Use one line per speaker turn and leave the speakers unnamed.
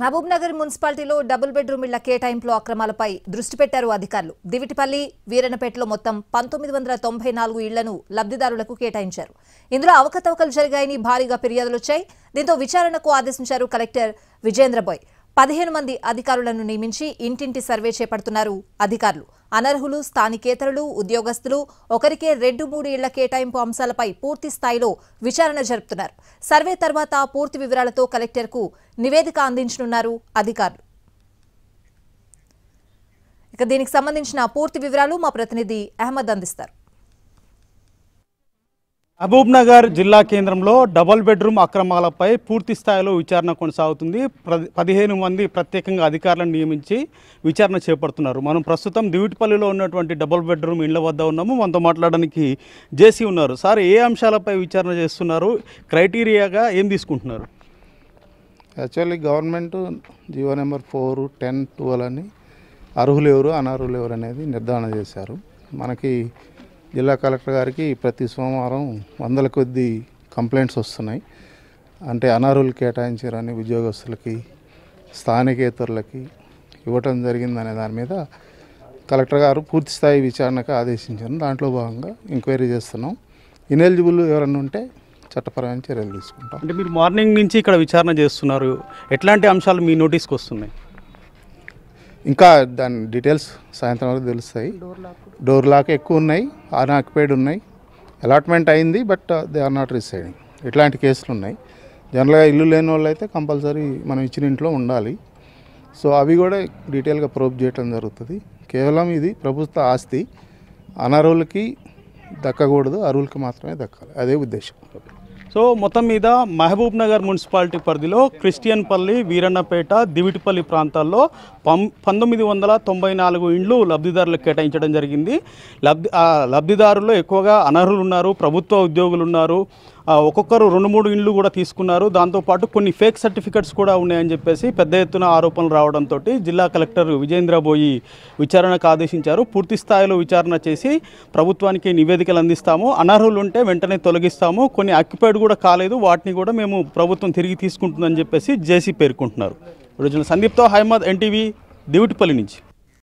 మహబూబ్నగర్ మున్సిపాలిటీలో double bedroom ఇళ్ల కేటాయింపులో అక్రమాలపై దృష్టి పెట్టారు అధికారులు దివిటిపల్లి వీరనపేటలో మొత్తం పంతొమ్మిది వందల తొంభై నాలుగు ఇళ్లను లబ్దిదారులకు కేటాయించారు ఇందులో అవకతవకలు జరిగాయని భారీగా ఫిర్యాదులు వచ్చాయి దీంతో విచారణకు ఆదేశించారు కలెక్టర్ బోయ్ పదిహేను మంది అధికారులను నియమించి ఇంటింటి సర్వే చేపడుతున్నారు అధికారులు అనర్హులు స్థానికేతరులు ఉద్యోగస్తులు ఒకరికే రెండు మూడు ఇళ్ల కేటాయింపు అంశాలపై పూర్తి స్థాయిలో విచారణ జరుపుతున్నారు సర్వే తర్వాత పూర్తి వివరాలతో కలెక్టర్కు నివేదిక అందించనున్నారు అధికారులు ఇక దీనికి సంబంధించిన పూర్తి వివరాలు మా ప్రతినిధి అహ్మద్ అందిస్తారు
మహబూబ్ నగర్ జిల్లా కేంద్రంలో డబుల్ బెడ్రూమ్ అక్రమాలపై పూర్తి స్థాయిలో విచారణ కొనసాగుతుంది పదిహేను మంది ప్రత్యేకంగా అధికారులను నియమించి విచారణ చేపడుతున్నారు మనం ప్రస్తుతం దివిటిపల్లిలో ఉన్నటువంటి డబుల్ బెడ్రూమ్ ఇళ్ల వద్ద ఉన్నాము మనతో మాట్లాడడానికి జేసీ ఉన్నారు సార్ ఏ అంశాలపై విచారణ చేస్తున్నారు క్రైటీరియాగా ఏం తీసుకుంటున్నారు
actually government GO number four ten twelve అని అర్హులు ఎవరు అనర్హులు ఎవరు అనేది నిర్ధారణ చేశారు మనకి జిల్లా కలెక్టర్ గారికి ప్రతి సోమవారం వందల కొద్ది కంప్లైంట్స్ వస్తున్నాయి అంటే అనర్హులు కేటాయించారని ఉద్యోగస్తులకి స్థానికేతరులకి ఇవ్వటం జరిగిందనే దాని మీద కలెక్టర్ గారు పూర్తిస్థాయి విచారణకు ఆదేశించారు దాంట్లో భాగంగా ఎంక్వైరీ చేస్తున్నాం ఇనెలిజిబుల్ ఎవరన్నా ఉంటే చట్టపరమైన చర్యలు తీసుకుంటాం
అంటే మీరు మార్నింగ్ నుంచి ఇక్కడ విచారణ చేస్తున్నారు ఎట్లాంటి అంశాలు మీ
నోటీస్కి వస్తున్నాయి ఇంకా దాని డీటెయిల్స్ సాయంత్రం వరకు తెలుస్తాయి డోర్ లాక్ ఎక్కువ ఉన్నాయి అన్ఆక్యుపైడ్ ఉన్నాయి అలాట్మెంట్ అయింది but uh, they are not residing ఇట్లాంటి కేసులు ఉన్నాయి జనరల్గా ఇల్లు లేని వాళ్ళు అయితే కంపల్సరీ మనం ఇచ్చిన ఇంట్లో ఉండాలి సో అవి కూడా డీటెయిల్గా ప్రూవ్ చేయటం జరుగుతుంది కేవలం ఇది ప్రభుత్వ ఆస్తి అనర్హులకి దక్కకూడదు అర్హులకి మాత్రమే దక్కాలి అదే ఉద్దేశం
సో మొత్తం మీద మహబూబ్ నగర్ మున్సిపాలిటీ పరిధిలో క్రిస్టియన్ పల్లి వీరన్నపేట దివిటిపల్లి ప్రాంతాల్లో పం పంతొమ్మిది వందల తొంభై నాలుగు ఇండ్లు లబ్ధిదారులకు కేటాయించడం జరిగింది లబ్ధి లబ్ధిదారుల్లో ఎక్కువగా అనర్హులు ఉన్నారు ప్రభుత్వ ఉద్యోగులు ఉన్నారు ఒక్కొక్కరు రెండు మూడు ఇండ్లు కూడా తీసుకున్నారు దాంతోపాటు కొన్ని ఫేక్ సర్టిఫికెట్స్ కూడా ఉన్నాయని చెప్పేసి పెద్ద ఎత్తున ఆరోపణలు రావడంతో జిల్లా కలెక్టర్ విజేంద్ర బోయి విచారణకు ఆదేశించారు పూర్తి స్థాయిలో విచారణ చేసి ప్రభుత్వానికి నివేదికలు అందిస్తాము అనర్హులు ఉంటే వెంటనే తొలగిస్తాము కొన్ని అక్యుపైడ్ కూడా కాలేదు వాటిని కూడా మేము ప్రభుత్వం తిరిగి తీసుకుంటుందని చెప్పేసి జేసీ పేర్కొంటున్నారు సందీప్తో హైమద్ ఎన్టీవీ దివిటిపల్లి నుంచి